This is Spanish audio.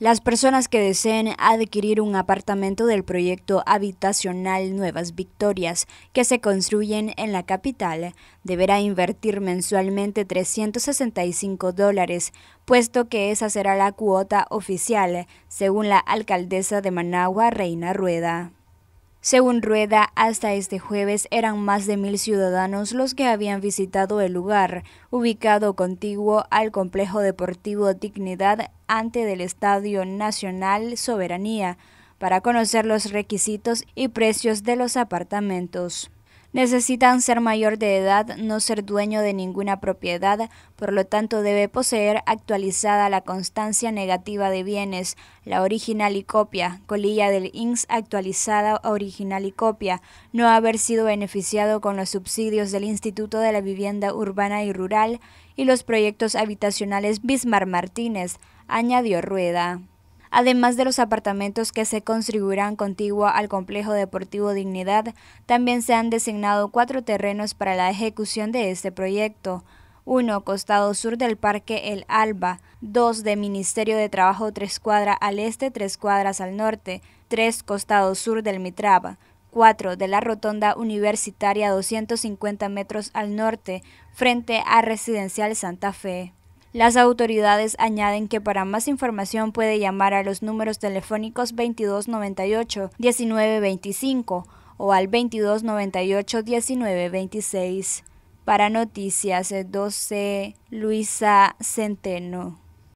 Las personas que deseen adquirir un apartamento del proyecto habitacional Nuevas Victorias que se construyen en la capital deberá invertir mensualmente 365 dólares, puesto que esa será la cuota oficial, según la alcaldesa de Managua, Reina Rueda. Según Rueda, hasta este jueves eran más de mil ciudadanos los que habían visitado el lugar, ubicado contiguo al complejo deportivo Dignidad ante del Estadio Nacional Soberanía, para conocer los requisitos y precios de los apartamentos necesitan ser mayor de edad, no ser dueño de ninguna propiedad, por lo tanto debe poseer actualizada la constancia negativa de bienes, la original y copia, colilla del ins actualizada original y copia, no haber sido beneficiado con los subsidios del Instituto de la Vivienda Urbana y Rural y los proyectos habitacionales Bismar Martínez, añadió Rueda además de los apartamentos que se construirán contiguo al complejo deportivo Dignidad, también se han designado cuatro terrenos para la ejecución de este proyecto. 1. Costado sur del Parque El Alba. 2. De Ministerio de Trabajo Tres cuadras al este, Tres cuadras al norte. 3. Costado sur del Mitraba. 4. De la Rotonda Universitaria 250 metros al norte, frente a Residencial Santa Fe. Las autoridades añaden que para más información puede llamar a los números telefónicos 2298-1925 o al 2298-1926. Para Noticias 12, eh, Luisa Centeno.